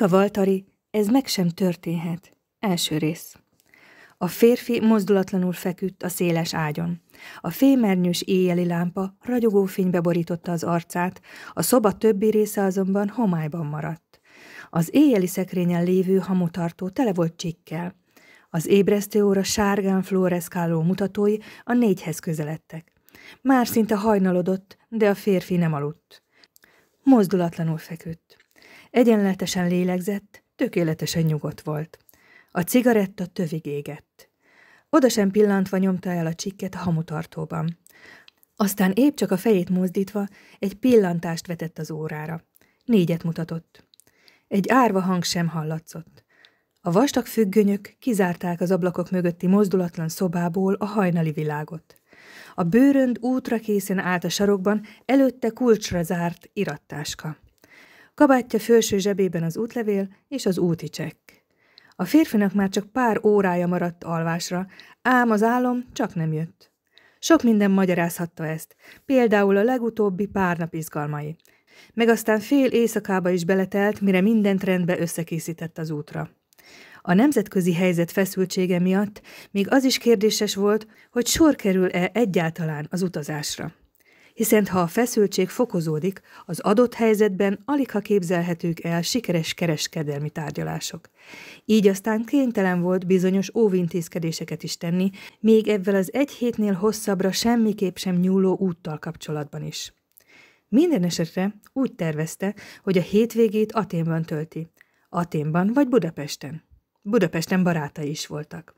Mika Valtari, ez meg sem történhet. Első rész. A férfi mozdulatlanul feküdt a széles ágyon. A fémernyős éjjeli lámpa ragyogó fénybe borította az arcát, a szoba többi része azonban homályban maradt. Az éjjeli szekrényen lévő hamutartó tele volt csikkel. Az ébresztő óra sárgán fluoreszkáló mutatói a négyhez közeledtek. Már szinte hajnalodott, de a férfi nem aludt. Mozdulatlanul feküdt. Egyenletesen lélegzett, tökéletesen nyugodt volt. A cigaretta tövig égett. Oda sem pillantva nyomta el a csikket a hamutartóban. Aztán épp csak a fejét mozdítva egy pillantást vetett az órára. Négyet mutatott. Egy árva hang sem hallatszott. A vastag függönyök kizárták az ablakok mögötti mozdulatlan szobából a hajnali világot. A bőrönd útra készen állt a sarokban, előtte kulcsra zárt irattáska kabátja felső zsebében az útlevél és az úti csekk. A férfinak már csak pár órája maradt alvásra, ám az álom csak nem jött. Sok minden magyarázhatta ezt, például a legutóbbi pár nap izgalmai. Meg aztán fél éjszakába is beletelt, mire mindent rendbe összekészített az útra. A nemzetközi helyzet feszültsége miatt még az is kérdéses volt, hogy sor kerül-e egyáltalán az utazásra hiszen ha a feszültség fokozódik, az adott helyzetben alig ha képzelhetők el sikeres kereskedelmi tárgyalások. Így aztán kénytelen volt bizonyos óvintézkedéseket is tenni, még ebben az egy hétnél hosszabbra semmiképp sem nyúló úttal kapcsolatban is. Minden esetre úgy tervezte, hogy a hétvégét Aténban tölti. Aténban vagy Budapesten. Budapesten barátai is voltak.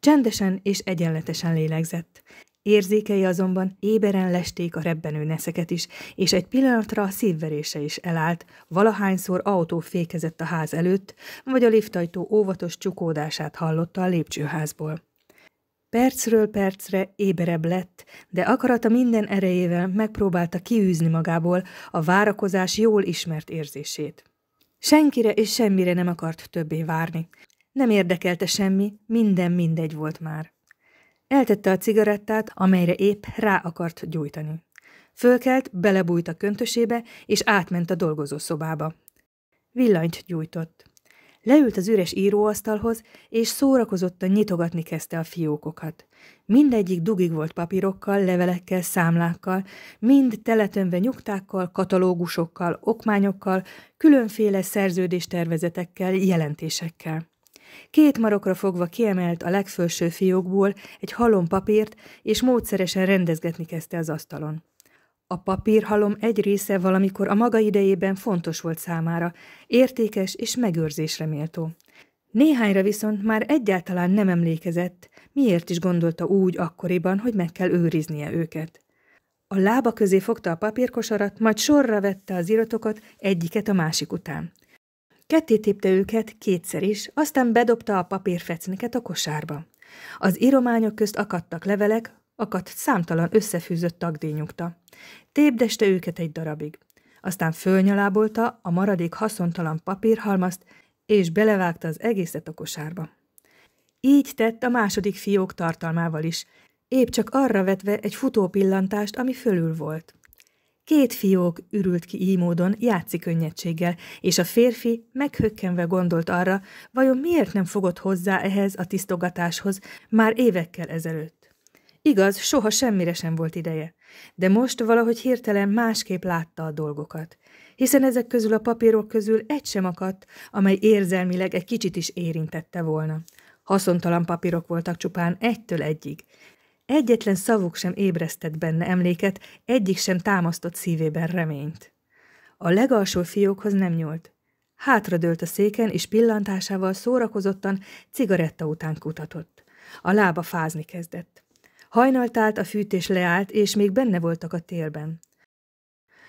Csendesen és egyenletesen lélegzett. Érzékei azonban éberen lesték a rebbenő neszeket is, és egy pillanatra a szívverése is elállt, valahányszor autó fékezett a ház előtt, vagy a liftajtó óvatos csukódását hallotta a lépcsőházból. Percről percre éberebb lett, de akarata minden erejével megpróbálta kiűzni magából a várakozás jól ismert érzését. Senkire és semmire nem akart többé várni. Nem érdekelte semmi, minden mindegy volt már. Eltette a cigarettát, amelyre épp rá akart gyújtani. Fölkelt, belebújt a köntösébe, és átment a dolgozószobába. Villanyt gyújtott. Leült az üres íróasztalhoz, és szórakozottan nyitogatni kezdte a fiókokat. Mindegyik dugig volt papírokkal, levelekkel, számlákkal, mind teletömve nyugtákkal, katalógusokkal, okmányokkal, különféle szerződéstervezetekkel, jelentésekkel. Két marokra fogva kiemelt a legfőső fiókból egy halom papírt, és módszeresen rendezgetni kezdte az asztalon. A papírhalom egy része valamikor a maga idejében fontos volt számára, értékes és megőrzésre méltó. Néhányra viszont már egyáltalán nem emlékezett, miért is gondolta úgy akkoriban, hogy meg kell őriznie őket. A lába közé fogta a papírkosarat, majd sorra vette az iratokat egyiket a másik után. Ketté tépte őket kétszer is, aztán bedobta a papírfecniket a kosárba. Az írományok közt akadtak levelek, akadt számtalan összefűzött tagdíjnyugta. Tépdeste őket egy darabig. Aztán fölnyalábolta a maradék haszontalan papírhalmazt, és belevágta az egészet a kosárba. Így tett a második fiók tartalmával is, épp csak arra vetve egy futó pillantást, ami fölül volt. Két fiók ürült ki így módon játszik könnyedséggel, és a férfi meghökkenve gondolt arra, vajon miért nem fogott hozzá ehhez a tisztogatáshoz már évekkel ezelőtt. Igaz, soha semmire sem volt ideje, de most valahogy hirtelen másképp látta a dolgokat, hiszen ezek közül a papírok közül egy sem akadt, amely érzelmileg egy kicsit is érintette volna. Haszontalan papírok voltak csupán egytől egyig, Egyetlen szavuk sem ébresztett benne emléket, egyik sem támasztott szívében reményt. A legalsó fiókhoz nem nyúlt. Hátradőlt a széken, és pillantásával szórakozottan cigaretta után kutatott. A lába fázni kezdett. Hajnaltált, a fűtés leállt, és még benne voltak a térben.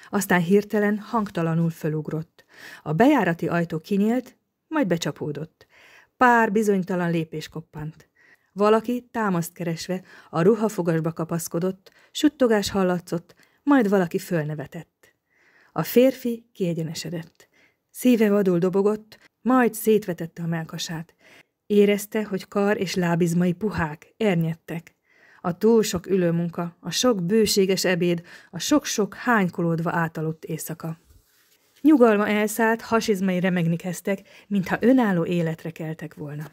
Aztán hirtelen hangtalanul fölugrott. A bejárati ajtó kinyílt, majd becsapódott. Pár bizonytalan lépés koppant. Valaki, támaszt keresve, a ruhafogasba kapaszkodott, suttogás hallatszott, majd valaki fölnevetett. A férfi kiegyenesedett. Szíve vadul dobogott, majd szétvetette a melkasát. Érezte, hogy kar és lábizmai puhák, ernyedtek. A túl sok ülőmunka, a sok bőséges ebéd, a sok-sok hánykolódva átaludt éjszaka. Nyugalma elszállt, hasizmai remegni kezdtek, mintha önálló életre keltek volna.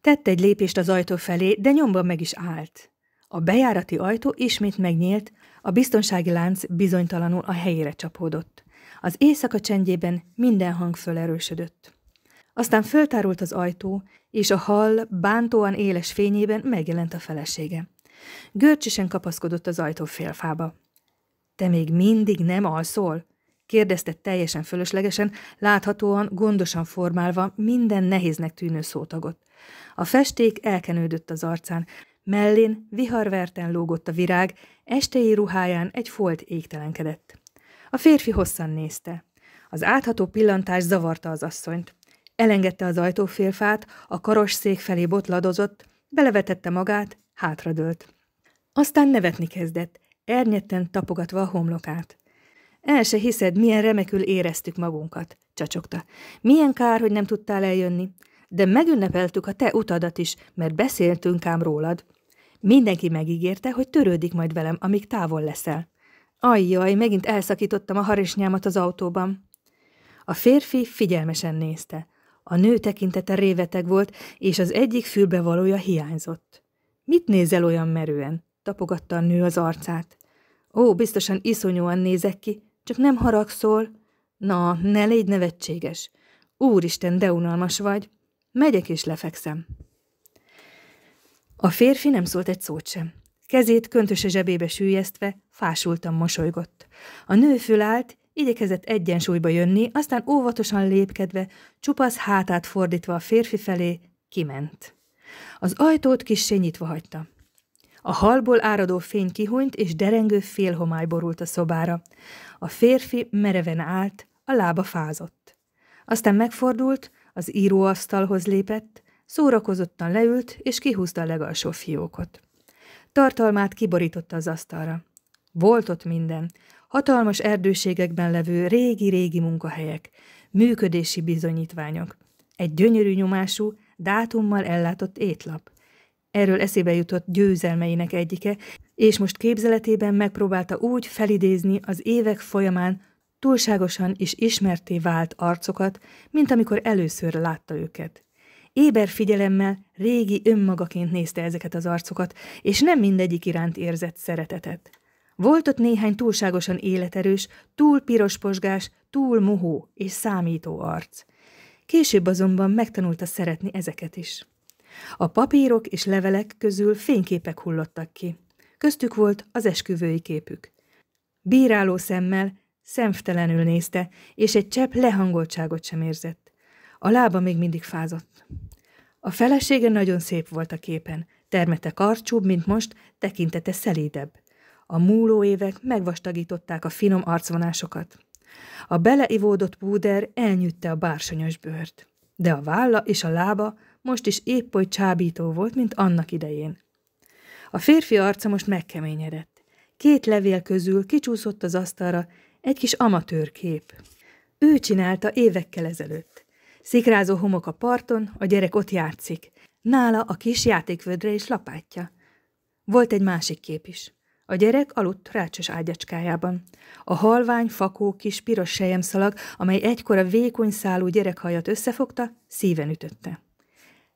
Tett egy lépést az ajtó felé, de nyomban meg is állt. A bejárati ajtó ismét megnyílt, a biztonsági lánc bizonytalanul a helyére csapódott. Az éjszaka csendjében minden hang fölerősödött. Aztán föltárult az ajtó, és a hal bántóan éles fényében megjelent a felesége. Görcsösen kapaszkodott az ajtó félfába. – Te még mindig nem alszol? – kérdezte teljesen fölöslegesen, láthatóan gondosan formálva minden nehéznek tűnő szótagot. A festék elkenődött az arcán, mellén viharverten lógott a virág, estei ruháján egy folt égtelenkedett. A férfi hosszan nézte. Az átható pillantás zavarta az asszonyt. Elengedte az ajtófélfát, a karosszék felé botladozott, belevetette magát, hátradőlt. Aztán nevetni kezdett, ernyetten tapogatva a homlokát. El se hiszed, milyen remekül éreztük magunkat, csacsokta. Milyen kár, hogy nem tudtál eljönni de megünnepeltük a te utadat is, mert beszéltünk ám rólad. Mindenki megígérte, hogy törődik majd velem, amíg távol leszel. Ajjaj, megint elszakítottam a harisnyámat az autóban. A férfi figyelmesen nézte. A nő tekintete réveteg volt, és az egyik fülbevalója hiányzott. Mit nézel olyan merően? tapogatta a nő az arcát. Ó, biztosan iszonyúan nézek ki, csak nem haragszol. Na, ne légy nevetséges. Úristen, de unalmas vagy. Megyek és lefekszem. A férfi nem szólt egy szót sem. Kezét köntöse zsebébe sűjesztve, fásultan mosolygott. A nő fölállt, igyekezett egyensúlyba jönni, aztán óvatosan lépkedve, csupasz hátát fordítva a férfi felé, kiment. Az ajtót kissé nyitva hagyta. A halból áradó fény kihúnyt, és derengő félhomály borult a szobára. A férfi mereven állt, a lába fázott. Aztán megfordult, az íróasztalhoz lépett, szórakozottan leült, és kihúzta a legalsó fiókot. Tartalmát kiborította az asztalra. Volt ott minden. Hatalmas erdőségekben levő régi-régi munkahelyek, működési bizonyítványok, egy gyönyörű nyomású, dátummal ellátott étlap. Erről eszébe jutott győzelmeinek egyike, és most képzeletében megpróbálta úgy felidézni az évek folyamán túlságosan is ismerté vált arcokat, mint amikor először látta őket. Éber figyelemmel régi önmagaként nézte ezeket az arcokat, és nem mindegyik iránt érzett szeretetet. Volt ott néhány túlságosan életerős, túl pirosposgás, túl mohó és számító arc. Később azonban megtanulta szeretni ezeket is. A papírok és levelek közül fényképek hullottak ki. Köztük volt az esküvői képük. Bíráló szemmel Szemtelenül nézte, és egy csepp lehangoltságot sem érzett. A lába még mindig fázott. A felesége nagyon szép volt a képen, termete karcsúbb, mint most, tekintete szelídebb. A múló évek megvastagították a finom arcvonásokat. A beleivódott púder elnyűtte a bársonyos bőrt. De a válla és a lába most is épp oly csábító volt, mint annak idején. A férfi arca most megkeményedett. Két levél közül kicsúszott az asztalra, egy kis amatőr kép. Ő csinálta évekkel ezelőtt. Szikrázó homok a parton, a gyerek ott játszik. Nála a kis játékvödre és lapátja. Volt egy másik kép is. A gyerek aludt rácsos ágyacskájában. A halvány, fakó kis piros sejemszalag, amely egykor a vékony szálú gyerekhajat összefogta, szíven ütötte.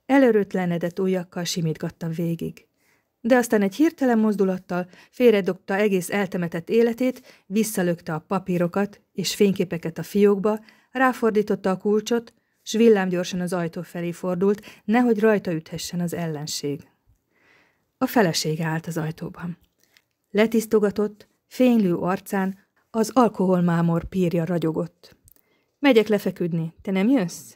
Elörötlenedett ujjakkal simítgatta végig de aztán egy hirtelen mozdulattal félredobta egész eltemetett életét, visszalökte a papírokat és fényképeket a fiókba, ráfordította a kulcsot, s villámgyorsan az ajtó felé fordult, nehogy rajta üthessen az ellenség. A feleség állt az ajtóban. Letisztogatott, fénylő arcán az alkoholmámor pírja ragyogott. Megyek lefeküdni, te nem jössz?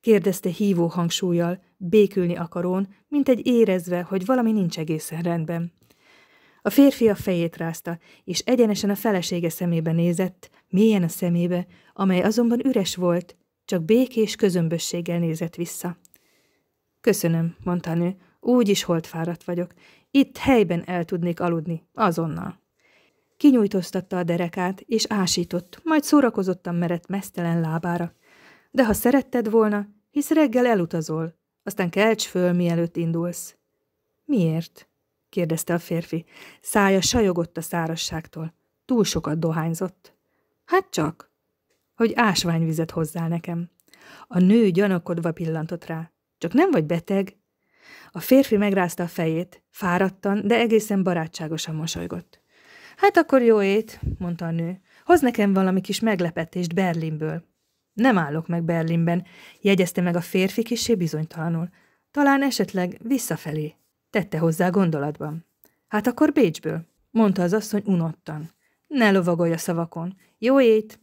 kérdezte hívó hangsúlyjal, békülni akarón, mint egy érezve, hogy valami nincs egészen rendben. A férfi a fejét rázta, és egyenesen a felesége szemébe nézett, mélyen a szemébe, amely azonban üres volt, csak békés közömbösséggel nézett vissza. Köszönöm, mondta a nő, úgy is holtfáradt vagyok. Itt helyben el tudnék aludni, azonnal. Kinyújtoztatta a derekát, és ásított, majd szórakozottan merett mesztelen lábára. De ha szeretted volna, hisz reggel elutazol, aztán kelts föl, mielőtt indulsz. Miért? kérdezte a férfi. Szája sajogott a szárasságtól. Túl sokat dohányzott. Hát csak, hogy ásványvizet hozzál nekem. A nő gyanakodva pillantott rá. Csak nem vagy beteg? A férfi megrázta a fejét, fáradtan, de egészen barátságosan mosolygott. Hát akkor jó ét, mondta a nő. Hoz nekem valami kis meglepetést Berlinből. Nem állok meg Berlinben, jegyezte meg a férfi kisé bizonytalanul. Talán esetleg visszafelé. Tette hozzá gondolatban. Hát akkor Bécsből, mondta az asszony unottan. Ne lovagolj a szavakon. Jó ét!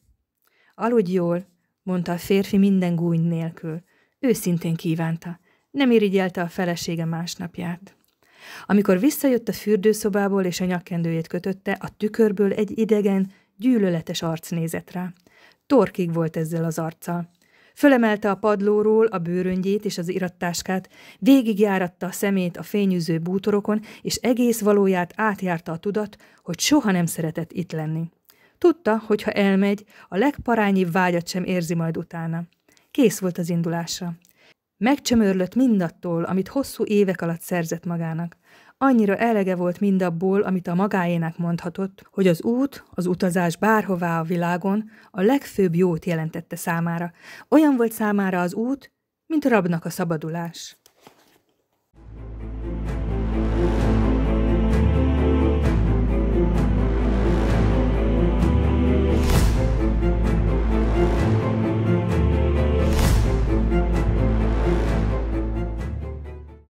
Aludj jól, mondta a férfi minden gúny nélkül. Őszintén kívánta. Nem irigyelte a felesége másnapját. Amikor visszajött a fürdőszobából és a nyakkendőjét kötötte, a tükörből egy idegen, gyűlöletes arc nézett rá. Torkig volt ezzel az arccal. Fölemelte a padlóról a bőröngyét és az irattáskát, végigjáratta a szemét a fényűző bútorokon, és egész valóját átjárta a tudat, hogy soha nem szeretett itt lenni. Tudta, hogy ha elmegy, a legparányibb vágyat sem érzi majd utána. Kész volt az indulásra. Megcsömörlött mindattól, amit hosszú évek alatt szerzett magának. Annyira elege volt mindabból, amit a magáének mondhatott, hogy az út, az utazás bárhová a világon a legfőbb jót jelentette számára. Olyan volt számára az út, mint a rabnak a szabadulás.